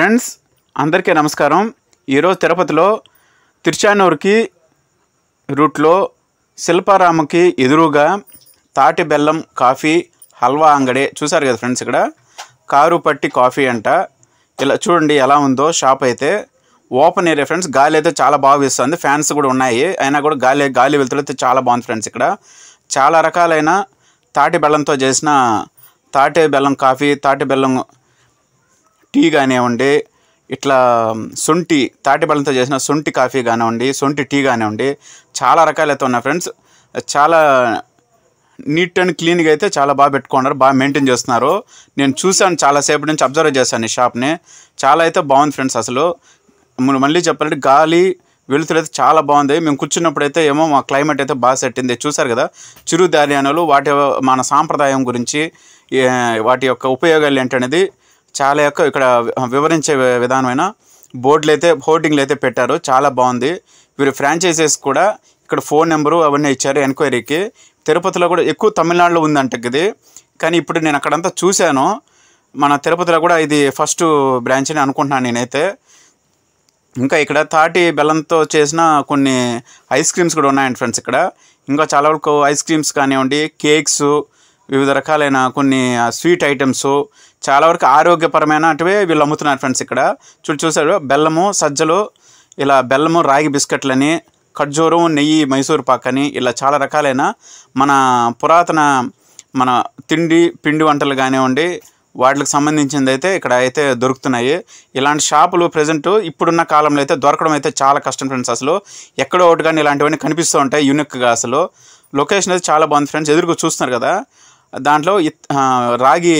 friends అందరికీ నమస్కారం ఈరోజు తిరుపతిలో తిరుచానూరుకి రూట్లో శిల్పారామకి ఎదురుగా తాటి బెల్లం కాఫీ హల్వా అంగడి చూసారు కదా ఫ్రెండ్స్ ఇక్కడ కారు పట్టి కాఫీ అంట ఇలా చూడండి ఎలా ఉందో షాప్ అయితే ఓపెన్ ఏరియా ఫ్రెండ్స్ గాలి అయితే చాలా బాగా వేస్తుంది ఫ్యాన్స్ కూడా ఉన్నాయి అయినా కూడా గాలి గాలి అయితే చాలా బాగుంది ఫ్రెండ్స్ ఇక్కడ చాలా రకాలైన తాటి బెల్లంతో చేసిన తాటి బెల్లం కాఫీ తాటి బెల్లం టీ కానివ్వండి ఇట్లా సొంటి తాటి బలంతో చేసిన సొంటి కాఫీ కానివ్వండి సొంటి టీ కానివ్వండి చాలా రకాలైతే ఉన్నాయి ఫ్రెండ్స్ చాలా నీట్ అండ్ క్లీన్గా అయితే చాలా బాగా పెట్టుకున్నారు బాగా మెయింటైన్ చేస్తున్నారు నేను చూశాను చాలాసేపు నుంచి అబ్జర్వ్ చేశాను ఈ షాప్ని చాలా అయితే బాగుంది ఫ్రెండ్స్ అసలు మళ్ళీ చెప్పాలంటే గాలి వెలుతురు అయితే చాలా బాగుంది మేము కూర్చున్నప్పుడు అయితే ఏమో మా క్లైమేట్ అయితే బాగా సెట్టింది చూసారు కదా చిరుధాన్యాలు వాటి మన సాంప్రదాయం గురించి వాటి యొక్క ఉపయోగాలు ఏంటనేది చాలా ఎక్కువ ఇక్కడ వివరించే విధానమైన బోర్డులు అయితే హోర్డింగ్లు అయితే పెట్టారు చాలా బాగుంది వీరు ఫ్రాంచైజెస్ కూడా ఇక్కడ ఫోన్ నెంబరు అవన్నీ ఇచ్చారు ఎంక్వైరీకి తిరుపతిలో కూడా ఎక్కువ తమిళనాడులో ఉందంట ఇది కానీ ఇప్పుడు నేను అక్కడంతా చూశాను మన తిరుపతిలో కూడా ఇది ఫస్ట్ బ్రాంచ్ అని అనుకుంటున్నాను నేనైతే ఇంకా ఇక్కడ తాటి బెల్లంతో చేసిన కొన్ని ఐస్ క్రీమ్స్ కూడా ఉన్నాయండి ఫ్రెండ్స్ ఇక్కడ ఇంకా చాలా వరకు ఐస్ క్రీమ్స్ కానివ్వండి కేక్స్ వివిధ రకాలైన కొన్ని స్వీట్ ఐటమ్స్ చాలా వరకు ఆరోగ్యపరమైనటివే వీళ్ళు అమ్ముతున్నారు ఫ్రెండ్స్ ఇక్కడ చూడు చూసారు బెల్లము సజ్జలు ఇలా బెల్లము రాగి బిస్కెట్లని ఖర్జూరం నెయ్యి మైసూర్ పాక్ అని ఇలా చాలా రకాలైన మన పురాతన మన తిండి పిండి వంటలు కానివ్వండి వాటికి సంబంధించింది అయితే ఇక్కడ అయితే దొరుకుతున్నాయి ఇలాంటి షాపులు ప్రజెంట్ ఇప్పుడున్న కాలంలో అయితే దొరకడం అయితే చాలా కష్టం ఫ్రెండ్స్ అసలు ఎక్కడో ఒకటి కానీ ఇలాంటివన్నీ కనిపిస్తూ ఉంటాయి యూనిక్గా అసలు లొకేషన్ అయితే చాలా బాగుంది ఫ్రెండ్స్ ఎదురుకు చూస్తున్నారు కదా దాంట్లో రాగి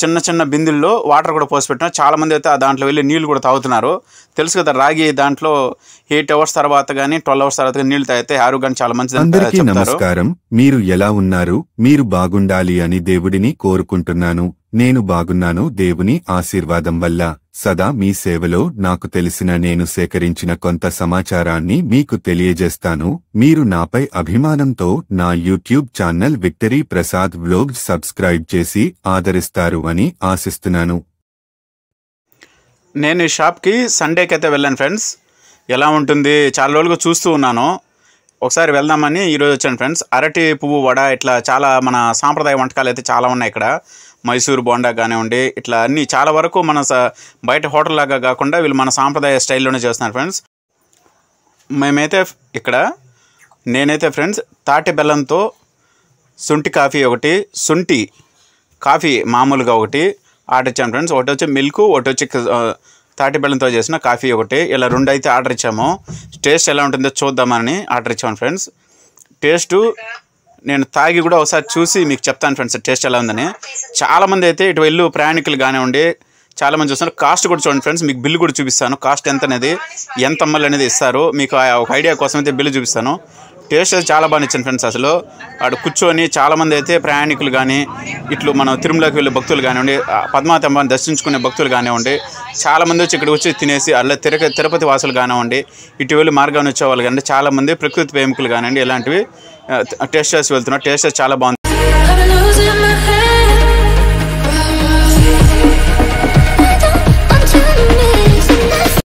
చిన్న చిన్న బిందుల్లో వాటర్ కూడా పోసి పెట్టినా చాలామంది అయితే ఆ దాంట్లో వెళ్ళి నీళ్ళు కూడా తాగుతున్నారు తెలుసు కదా రాగి దాంట్లో ఎయిట్ అవర్స్ తర్వాత కానీ ట్వెల్వ్ అవర్స్ తర్వాత నీళ్ళు తాగితే ఆరోగ్యానికి చాలా మంచిది అందరికీ నమస్కారం మీరు ఎలా ఉన్నారు మీరు బాగుండాలి అని దేవుడిని కోరుకుంటున్నాను నేను బాగున్నాను దేవుని ఆశీర్వాదం వల్ల సదా మీ సేవలో నాకు తెలిసిన నేను సేకరించిన కొంత సమాచారాన్ని మీకు తెలియజేస్తాను మీరు నాపై అభిమానంతో నా YouTube channel Victory Prasad blog subscribe చేసి ఆదరిస్తారు అని ఆశిస్తున్నాను నేను షాప్కి సండేకి అయితే వెళ్ళాను ఫ్రెండ్స్ ఎలా ఉంటుంది చాలా రోజులుగా చూస్తూ ఉన్నాను ఒకసారి వెళ్దామని ఈరోజు వచ్చాను ఫ్రెండ్స్ అరటి పువ్వు వడ ఇట్లా చాలా మన సాంప్రదాయ వంటకాలు అయితే చాలా ఉన్నాయి ఇక్కడ మైసూర్ బోండా కానివ్వండి ఇట్లా అన్ని చాలా వరకు మన బయట హోటల్ లాగా కాకుండా వీళ్ళు మన సాంప్రదాయ స్టైల్లోనే చేస్తున్నారు ఫ్రెండ్స్ మేమైతే ఇక్కడ నేనైతే ఫ్రెండ్స్ తాటి బెల్లంతో శుంఠి కాఫీ ఒకటి శుంఠి కాఫీ మామూలుగా ఒకటి ఆర్డర్ ఇచ్చాము ఫ్రెండ్స్ ఒకటి వచ్చి మిల్క్ ఒకటి వచ్చి తాటి బెల్లంతో చేసిన కాఫీ ఒకటి ఇలా రెండు అయితే ఆర్డర్ ఇచ్చాము టేస్ట్ ఎలా ఉంటుందో చూద్దామని ఆర్డర్ ఇచ్చాము ఫ్రెండ్స్ టేస్టు నేను తాగి కూడా ఒకసారి చూసి మీకు చెప్తాను ఫ్రెండ్స్ టేస్ట్ ఎలా ఉందని చాలామంది అయితే ఇటు వెళ్ళు ప్రయాణికులు కానివ్వండి చాలామంది చూస్తున్నారు కాస్ట్ కూడా చూడండి ఫ్రెండ్స్ మీకు బిల్లు కూడా చూపిస్తాను కాస్ట్ ఎంత అనేది ఎంత అమ్మలు అనేది ఇస్తారు మీకు ఒక ఐడియా కోసం అయితే బిల్లు చూపిస్తాను టేస్ట్ అయితే చాలా బాగా నచ్చింది ఫ్రెండ్స్ అసలు అటు కూర్చొని చాలామంది అయితే ప్రయాణికులు కానీ ఇట్లు మనం తిరుమలకి వెళ్ళే భక్తులు కానివ్వండి పద్మాతంబాన్ని దర్శించుకునే భక్తులు కానివ్వండి చాలామంది వచ్చి ఇక్కడ వచ్చి తినేసి అలా తిరగ తిరుపతి వాసులు కానివ్వండి ఇటు వెళ్ళి మార్గాన్ని వచ్చేవాళ్ళు కానివ్వండి చాలామంది ప్రకృతి ప్రేమికులు కానివ్వండి ఇలాంటివి టేస్ట్ చేసి వెళ్తున్నా టేస్ట్ చాలా బాగుంది